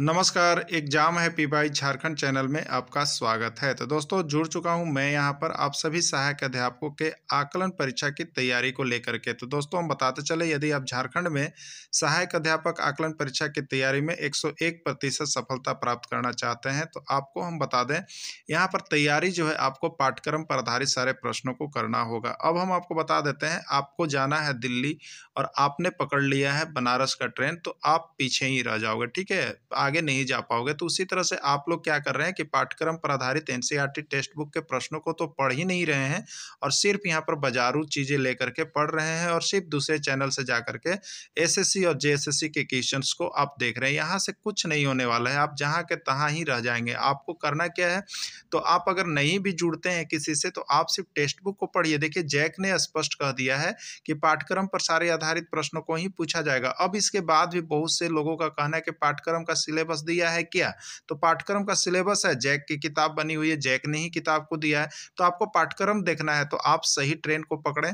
नमस्कार एग्जाम है पीपाई झारखंड चैनल में आपका स्वागत है तो दोस्तों जुड़ चुका हूं मैं यहां पर आप सभी सहायक अध्यापकों के आकलन परीक्षा की तैयारी को लेकर के तो दोस्तों हम बताते चले यदि आप झारखंड में सहायक अध्यापक आकलन परीक्षा की तैयारी में 101 प्रतिशत सफलता प्राप्त करना चाहते हैं तो आपको हम बता दें यहाँ पर तैयारी जो है आपको पाठ्यक्रम पर आधारित सारे प्रश्नों को करना होगा अब हम आपको बता देते हैं आपको जाना है दिल्ली और आपने पकड़ लिया है बनारस का ट्रेन तो आप पीछे ही रह जाओगे ठीक है आगे नहीं जा पाओगे तो उसी तरह से आप लोग क्या कर रहे हैं कि पाठ्यक्रम पर आधारित एन टेक्स्ट बुक के प्रश्नों को तो पढ़ ही नहीं रहे हैं और सिर्फ यहाँ पर बाजारू चीज़ें लेकर के पढ़ रहे हैं और सिर्फ दूसरे चैनल से जा करके एस और जे के क्वेश्चन को आप देख रहे हैं यहाँ से कुछ नहीं होने वाला है आप जहाँ के तहाँ ही रह जाएंगे आपको करना क्या है तो आप अगर नहीं भी जुड़ते हैं किसी से तो आप सिर्फ टेक्स्ट बुक को पढ़िए देखिए जैक ने स्पष्ट कह दिया है कि पाठ्यक्रम पर सारे आधारित प्रश्नों को ही पूछा जाएगा अब इसके बाद भी बहुत से लोगों का कहना है कि पाठ्यक्रम का सिलेबस दिया है क्या तो पाठ्यक्रम का सिलेबस है जैक की किताब बनी हुई है जैक ने ही किताब को दिया है तो आपको पाठ्यक्रम देखना है तो आप सही ट्रेन को पकड़ें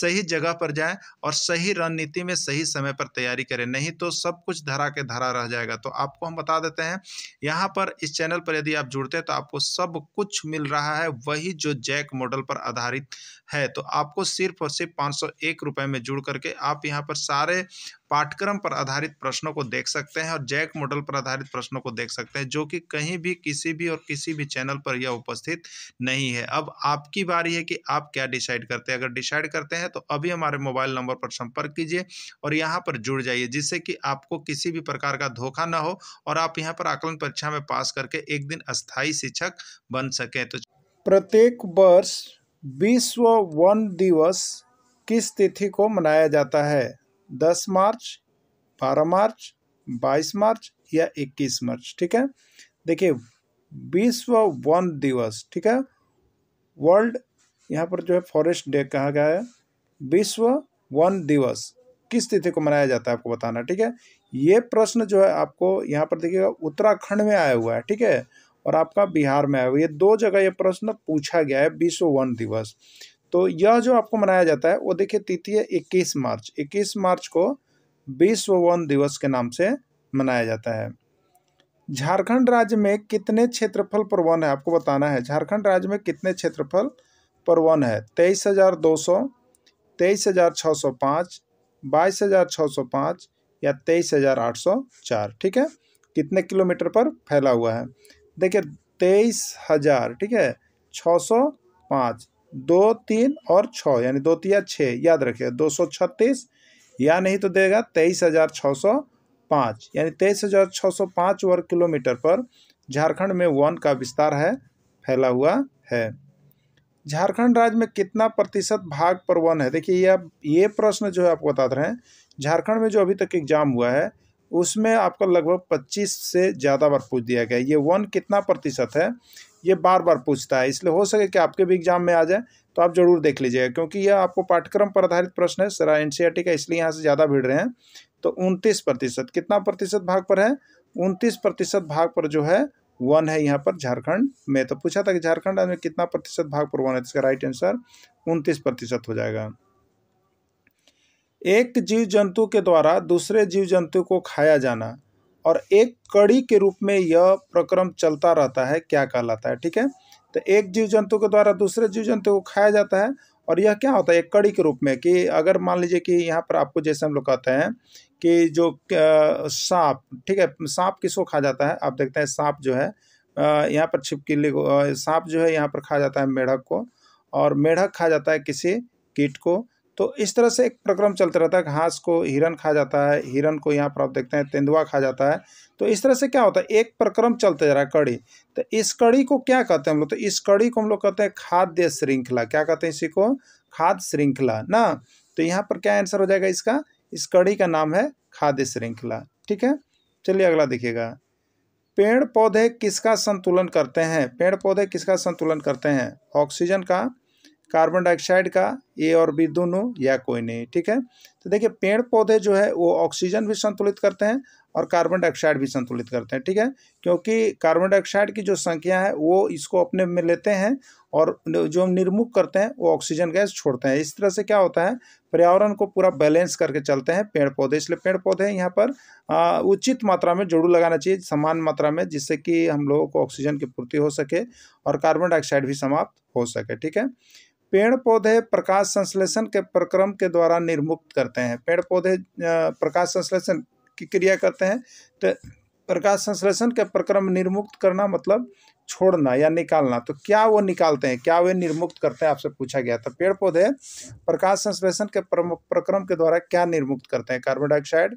सही जगह पर जाएं और सही रणनीति में सही समय पर तैयारी करें नहीं तो सब कुछ धरा के धरा रह जाएगा तो आपको हम बता देते हैं यहाँ पर इस चैनल पर यदि आप जुड़ते हैं तो आपको सब कुछ मिल रहा है वही जो जैक मॉडल पर आधारित है तो आपको सिर्फ और सिर्फ पाँच सौ में जुड़ करके आप यहाँ पर सारे पाठ्यक्रम पर आधारित प्रश्नों को देख सकते हैं और जैक मॉडल पर आधारित प्रश्नों को देख सकते हैं जो कि कहीं भी किसी भी और किसी भी चैनल पर यह उपस्थित नहीं है अब आपकी बारी है कि आप क्या डिसाइड करते हैं अगर डिसाइड करते हैं तो अभी हमारे मोबाइल नंबर पर संपर्क कीजिए और यहाँ पर जुड़ जाइए जिससे कि आपको किसी भी प्रकार का धोखा ना हो और आप यहाँ पर आकलन परीक्षा में पास करके एक दिन अस्थायी शिक्षक बन सकें तो प्रत्येक वर्ष विश्व वन दिवस किस तिथि को मनाया जाता है दस मार्च बारह मार्च बाईस मार्च या इक्कीस मार्च ठीक है देखिए विश्व वन दिवस ठीक है वर्ल्ड यहाँ पर जो है फॉरेस्ट डे कहा गया है विश्व वन दिवस किस तिथि को मनाया जाता है आपको बताना ठीक है ये प्रश्न जो है आपको यहाँ पर देखिएगा उत्तराखंड में आया हुआ है ठीक है और आपका बिहार में आया हुआ ये दो जगह ये प्रश्न पूछा गया है विश्व वन दिवस तो यह जो आपको मनाया जाता है वो देखिए तिथि है इक्कीस मार्च इक्कीस मार्च को विश्व वन दिवस के नाम से मनाया जाता है झारखंड राज्य में कितने क्षेत्रफल पर वन है आपको बताना है झारखंड राज्य में कितने क्षेत्रफल पर वन है तेईस हजार दो सौ तेईस हजार छः सौ पाँच बाईस हजार छः सौ पाँच या तेईस हजार आठ सौ चार ठीक है कितने किलोमीटर पर फैला हुआ है देखिए तेईस हजार ठीक है छः सौ पाँच दो तीन और छः यानी दो तीन छः याद रखिए दो सौ छत्तीस या नहीं तो देगा तेईस हज़ार छः सौ पाँच यानी तेईस हज़ार छः सौ पाँच वर्ग किलोमीटर पर झारखंड में वन का विस्तार है फैला हुआ है झारखंड राज्य में कितना प्रतिशत भाग पर वन है देखिए यह ये प्रश्न जो है आपको बता रहे हैं झारखंड में जो अभी तक एग्जाम हुआ है उसमें आपका लगभग 25 से ज़्यादा बार पूछ दिया गया ये वन कितना प्रतिशत है ये बार बार पूछता है इसलिए हो सके कि आपके भी एग्जाम में आ जाए तो आप जरूर देख लीजिएगा क्योंकि यह आपको पाठ्यक्रम पर आधारित प्रश्न है सरा एन का इसलिए यहाँ से ज़्यादा भीड़ रहे हैं तो उनतीस प्रतिशत कितना प्रतिशत भाग पर है उनतीस प्रतिशत भाग पर जो है वन है यहाँ पर झारखंड में तो पूछा था कि झारखंड में कितना प्रतिशत भाग पर वन है तो इसका राइट आंसर उनतीस प्रतिशत हो जाएगा एक जीव जंतु के द्वारा दूसरे जीव जंतु को खाया जाना और एक कड़ी के रूप में यह प्रक्रम चलता रहता है क्या कहलाता है ठीक है तो एक जीव जंतु के द्वारा दूसरे जीव जंतु को खाया जाता है और यह क्या होता है एक कड़ी के रूप में कि अगर मान लीजिए कि यहाँ पर आपको जैसे हम लोग कहते हैं कि जो सांप ठीक है सांप किसको खा जाता है आप देखते हैं सांप जो है यहाँ पर छिपकीली को सांप जो है यहाँ पर खा जाता है मेढक को और मेढक खा जाता है किसी कीट को तो इस तरह से एक प्रक्रम चलता रहता है घास को हिरन खा जाता है हिरन को यहाँ पर आप देखते हैं तेंदुआ खा जाता है तो इस तरह से क्या होता है एक प्रक्रम चलते जा रहा है कड़ी तो इस कड़ी को क्या कहते हैं हम लोग तो इस कड़ी को हम लोग कहते हैं खाद्य श्रृंखला क्या कहते हैं इसी को खाद्य श्रृंखला ना तो यहाँ पर क्या आंसर हो जाएगा इसका इस कड़ी का नाम है खाद्य श्रृंखला ठीक है चलिए अगला देखिएगा पेड़ पौधे किसका संतुलन करते हैं पेड़ पौधे किसका संतुलन करते हैं ऑक्सीजन का कार्बन डाइऑक्साइड का ए और बी दोनों या कोई नहीं ठीक है तो देखिए पेड़ पौधे जो है वो ऑक्सीजन भी संतुलित करते हैं और कार्बन डाइऑक्साइड भी संतुलित करते हैं ठीक है क्योंकि कार्बन डाइऑक्साइड की जो संख्या है वो इसको अपने में लेते हैं और जो हम निर्मुख करते हैं वो ऑक्सीजन गैस छोड़ते हैं इस तरह से क्या होता है पर्यावरण को पूरा बैलेंस करके चलते हैं पेड़ पौधे इसलिए पेड़ पौधे यहाँ पर उचित मात्रा में जोड़ू लगाना चाहिए समान मात्रा में जिससे कि हम लोगों को ऑक्सीजन की पूर्ति हो सके और कार्बन डाइऑक्साइड भी समाप्त हो सके ठीक है पेड़ पौधे प्रकाश संश्लेषण के प्रक्रम के द्वारा निर्मुक्त करते हैं पेड़ पौधे प्रकाश संश्लेषण की क्रिया करते हैं तो प्रकाश संश्लेषण के प्रक्रम निर्मुक्त करना मतलब छोड़ना या निकालना तो क्या वो निकालते हैं क्या वे निर्मुक्त करते हैं आपसे पूछा गया था तो पेड़ पौधे प्रकाश संश्लेषण के प्रक्रम के द्वारा क्या निर्मुक्त करते हैं कार्बन डाइऑक्साइड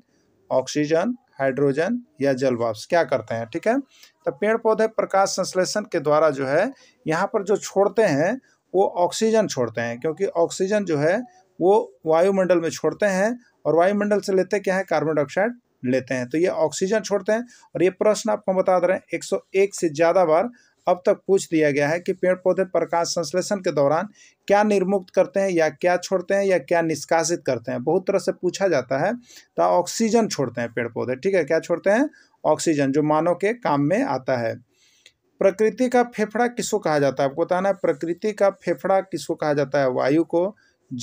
ऑक्सीजन हाइड्रोजन या जल वाष्प क्या करते हैं ठीक है तो पेड़ पौधे प्रकाश संश्लेषण के द्वारा जो है यहाँ पर जो छोड़ते हैं वो ऑक्सीजन छोड़ते हैं क्योंकि ऑक्सीजन जो है वो वायुमंडल में छोड़ते हैं और वायुमंडल से लेते क्या है कार्बन डाइऑक्साइड लेते हैं तो ये ऑक्सीजन छोड़ते हैं और ये प्रश्न आपको बता दे रहे हैं 101 से ज़्यादा बार अब तक पूछ दिया गया है कि पेड़ पौधे प्रकाश संश्लेषण के दौरान क्या निर्मुक्त करते हैं या क्या छोड़ते हैं या क्या निष्कासित करते हैं बहुत तरह से पूछा जाता है तो ऑक्सीजन छोड़ते हैं पेड़ पौधे ठीक है क्या छोड़ते हैं ऑक्सीजन जो मानव के काम में आता है प्रकृति का फेफड़ा किसको कहा जाता है आपको बताना है प्रकृति का फेफड़ा किसको कहा जाता है वायु को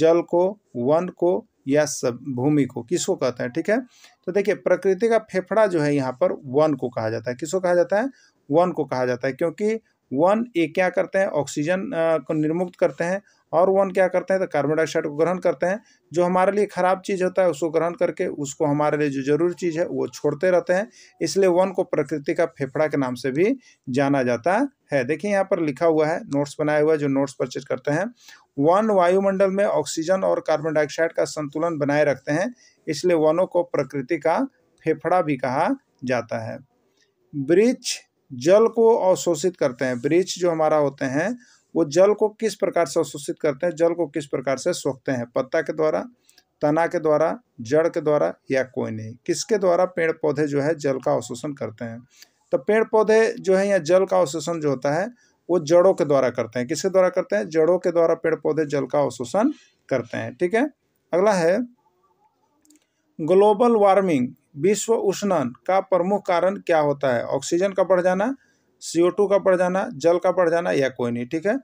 जल को वन को या सब भूमि को किसको कहते हैं ठीक है तो देखिए प्रकृति का फेफड़ा जो है यहाँ पर वन को कहा जाता है किसको कहा जाता है वन को कहा जाता है क्योंकि वन ये क्या करते हैं ऑक्सीजन को निर्मुक्त करते हैं और वन क्या करते हैं तो कार्बन डाइऑक्साइड को ग्रहण करते हैं जो हमारे लिए खराब चीज़ होता है उसको ग्रहण करके उसको हमारे लिए जो जरूरी चीज़ है वो छोड़ते रहते हैं इसलिए वन को प्रकृति का फेफड़ा के नाम से भी जाना जाता है देखिए यहाँ पर लिखा हुआ है नोट्स बनाया हुआ है जो नोट्स परचेज करते हैं वन वायुमंडल में ऑक्सीजन और कार्बन डाइऑक्साइड का संतुलन बनाए रखते हैं इसलिए वनों को प्रकृति का फेफड़ा भी कहा जाता है वृक्ष जल को अवशोषित करते हैं वृक्ष जो हमारा होते हैं वो जल को किस प्रकार से अवशोषित करते हैं जल को किस प्रकार से सोखते हैं पत्ता के द्वारा तना के द्वारा जड़ के द्वारा या कोई नहीं किसके द्वारा पेड़ पौधे जो है जल का अवशोषण करते हैं तो पेड़ पौधे जो है या जल का अवशोषण जो होता है वो जड़ों के द्वारा करते हैं किसके द्वारा करते हैं जड़ों के द्वारा पेड़ पौधे जल का अवशोषण करते हैं ठीक है अगला है ग्लोबल वार्मिंग विश्व उष्णन का प्रमुख कारण क्या होता है ऑक्सीजन का बढ़ जाना टू का बढ़ जाना जल का बढ़ जाना या कोई नहीं ठीक है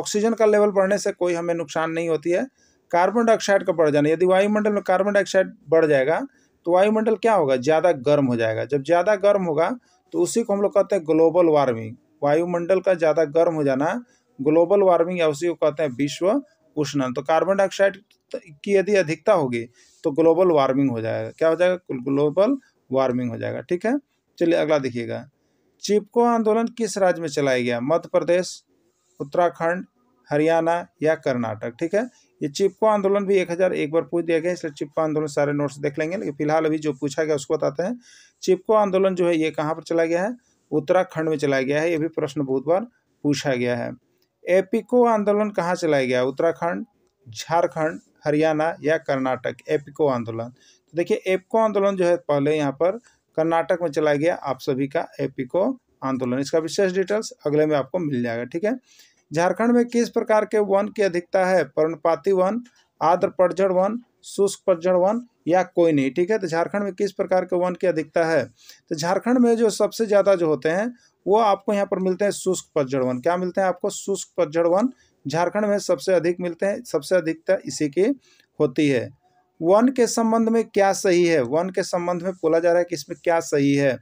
ऑक्सीजन का लेवल बढ़ने से कोई हमें नुकसान नहीं होती है कार्बन डाइऑक्साइड का बढ़ जाना यदि वायुमंडल में कार्बन डाइऑक्साइड बढ़ जाएगा तो वायुमंडल क्या होगा ज़्यादा गर्म हो जाएगा जब ज़्यादा गर्म होगा तो उसी को हम लोग कहते हैं ग्लोबल वार्मिंग वायुमंडल का ज़्यादा गर्म हो जाना ग्लोबल वार्मिंग या उसी को कहते हैं विश्व उष्णन तो कार्बन डाइऑक्साइड की यदि अधिकता होगी तो ग्लोबल वार्मिंग हो जाएगा क्या हो जाएगा ग्लोबल वार्मिंग हो जाएगा ठीक है चलिए अगला देखिएगा चिपको आंदोलन किस राज्य में चलाया गया मध्य प्रदेश उत्तराखंड हरियाणा या कर्नाटक ठीक है ये चिपको आंदोलन भी एक हज़ार एक बार पूछ दिया गया इसलिए चिपको आंदोलन सारे नोट्स देख लेंगे लेकिन फिलहाल अभी जो पूछा गया उसको बताते हैं चिपको आंदोलन जो है ये कहाँ पर चला गया है उत्तराखंड में चलाया गया है ये भी प्रश्न बहुत बार पूछा गया है एपिको आंदोलन कहाँ चलाया गया उत्तराखंड झारखंड हरियाणा या कर्नाटक एपिको आंदोलन तो देखिए एपिको आंदोलन जो है पहले यहाँ पर कर्नाटक में चलाया गया आप सभी का को आंदोलन इसका विशेष डिटेल्स अगले में आपको मिल जाएगा ठीक है झारखंड में किस प्रकार के वन की अधिकता है पर्णपाती वन आर्द्र पतझड़ वन शुष्क पतझड़ वन या कोई नहीं ठीक है तो झारखंड में किस प्रकार के वन की अधिकता है तो झारखंड में जो सबसे ज़्यादा जो होते हैं वो आपको यहाँ पर मिलते हैं शुष्क पतझड़ वन क्या मिलते हैं आपको शुष्क पतझड़ वन झारखंड में सबसे अधिक मिलते हैं सबसे अधिकता इसी की होती है वन के संबंध में क्या सही है वन के संबंध में बोला जा रहा है कि इसमें क्या सही है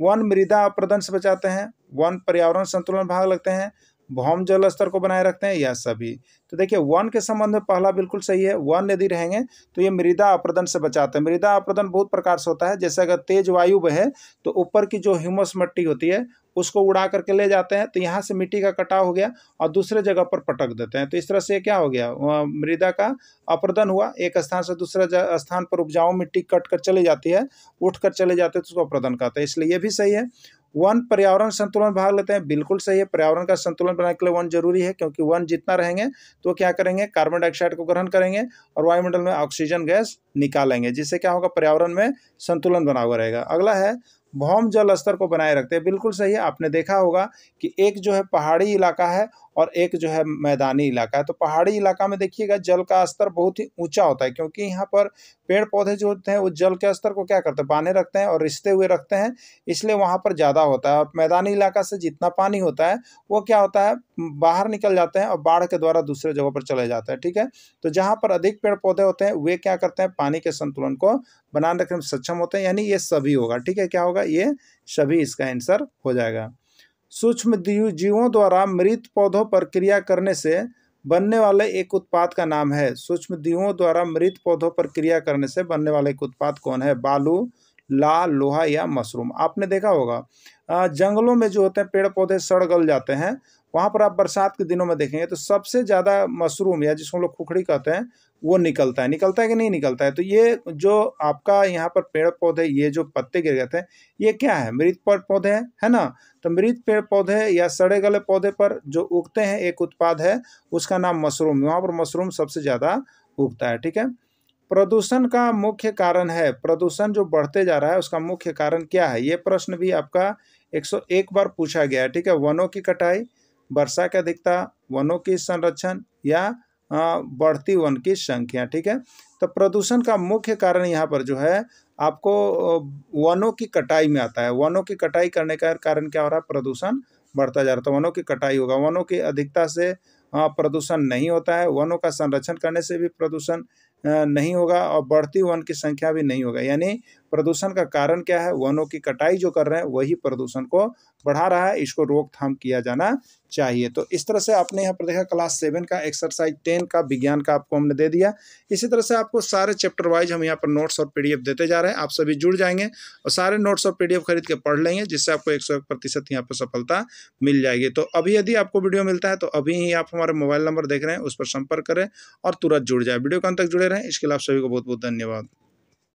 वन मृदा अप्रदन से बचाते हैं वन पर्यावरण संतुलन भाग लगते हैं भौम जल स्तर को बनाए रखते हैं यह सभी तो देखिए वन के संबंध में पहला बिल्कुल सही है वन यदि रहेंगे तो ये मृदा अप्रदन से बचाते हैं मृदा अप्रदन बहुत प्रकार से होता है जैसे अगर तेज वायु बहे तो ऊपर की जो ह्यूमस मिट्टी होती है उसको उड़ा करके ले जाते हैं तो यहाँ से मिट्टी का कटाव हो गया और दूसरे जगह पर पटक देते हैं तो इस तरह से क्या हो गया मृदा का अप्रदन हुआ एक स्थान से दूसरे स्थान पर उपजाऊ मिट्टी कट कर चली जाती है उठ कर चले जाते हैं तो उसको अप्रदन कहते हैं इसलिए ये भी सही है वन पर्यावरण संतुलन भाग लेते हैं बिल्कुल सही है पर्यावरण का संतुलन बनाने के लिए वन जरूरी है क्योंकि वन जितना रहेंगे तो क्या करेंगे कार्बन डाइऑक्साइड को ग्रहण करेंगे और वायुमंडल में ऑक्सीजन गैस निकालेंगे जिससे क्या होगा पर्यावरण में संतुलन बना हुआ रहेगा अगला है भौम जल स्तर को बनाए रखते हैं बिल्कुल सही है आपने देखा होगा कि एक जो है पहाड़ी इलाका है और एक जो है मैदानी इलाका है तो पहाड़ी इलाका में देखिएगा जल का स्तर बहुत ही ऊंचा होता है क्योंकि यहाँ पर पेड़ पौधे जो होते हैं वो जल के स्तर को क्या करते हैं बांधे रखते हैं और रिश्ते हुए रखते हैं इसलिए वहाँ पर ज़्यादा होता है मैदानी इलाका से जितना पानी होता है वो क्या होता है बाहर निकल जाते हैं और बाढ़ के द्वारा दूसरे जगहों पर चले जाते हैं ठीक है तो जहाँ पर अधिक पेड़ पौधे होते हैं वे क्या करते हैं पानी के संतुलन को बनाने रखने में सक्षम होते हैं यानी ये सभी होगा ठीक है क्या होगा ये सभी इसका आंसर हो जाएगा सूक्ष्म जीवों द्वारा मृत पौधों पर क्रिया करने से बनने वाले एक उत्पाद का नाम है सूक्ष्म जीवों द्वारा मृत पौधों पर क्रिया करने से बनने वाले एक उत्पाद कौन है बालू लाल लोहा या मशरूम आपने देखा होगा जंगलों में जो होते हैं पेड़ पौधे सड़ गल जाते हैं वहाँ पर आप बरसात के दिनों में देखेंगे तो सबसे ज़्यादा मशरूम या जिसको हम लोग खुखड़ी कहते हैं वो निकलता है निकलता है कि नहीं निकलता है तो ये जो आपका यहाँ पर पेड़ पौधे ये जो पत्ते गिर गए थे ये क्या है मृत पेड़ पौधे हैं है ना तो मृत पेड़ पौधे या सड़े गले पौधे पर जो उगते हैं एक उत्पाद है उसका नाम मशरूम वहाँ पर मशरूम सबसे ज़्यादा उगता है ठीक है प्रदूषण का मुख्य कारण है प्रदूषण जो बढ़ते जा रहा है उसका मुख्य कारण क्या है ये प्रश्न भी आपका 101 बार पूछा गया है ठीक है वनों की कटाई वर्षा की अधिकता वनों की संरक्षण या बढ़ती वन की संख्या ठीक है तो प्रदूषण का मुख्य कारण यहाँ पर जो है आपको वनों की कटाई में आता है वनों की कटाई करने का कारण क्या हो रहा है प्रदूषण बढ़ता जा रहा है तो वनों की कटाई होगा वनों की अधिकता से प्रदूषण नहीं होता है वनों का संरक्षण करने से भी प्रदूषण नहीं होगा और बढ़ती वन की संख्या भी नहीं होगा यानी प्रदूषण का कारण क्या है वनों की कटाई जो कर रहे हैं वही प्रदूषण को बढ़ा रहा है इसको रोकथाम किया जाना चाहिए तो इस तरह से आपने यहाँ पर देखा क्लास सेवन का एक्सरसाइज टेन का विज्ञान का आपको हमने दे दिया इसी तरह से आपको सारे चैप्टर वाइज हम यहाँ पर नोट्स और पी देते जा रहे हैं आप सभी जुड़ जाएंगे और सारे नोट्स और पी खरीद के पढ़ लेंगे जिससे आपको एक सौ एक प्रतिशत यहाँ पर सफलता मिल जाएगी तो अभी यदि आपको वीडियो मिलता है तो अभी ही आप हमारे मोबाइल नंबर देख रहे हैं उस पर संपर्क करें और तुरंत जुड़ जाए वीडियो कॉन्त तक जुड़े रहें इसके लिए आप सभी को बहुत बहुत धन्यवाद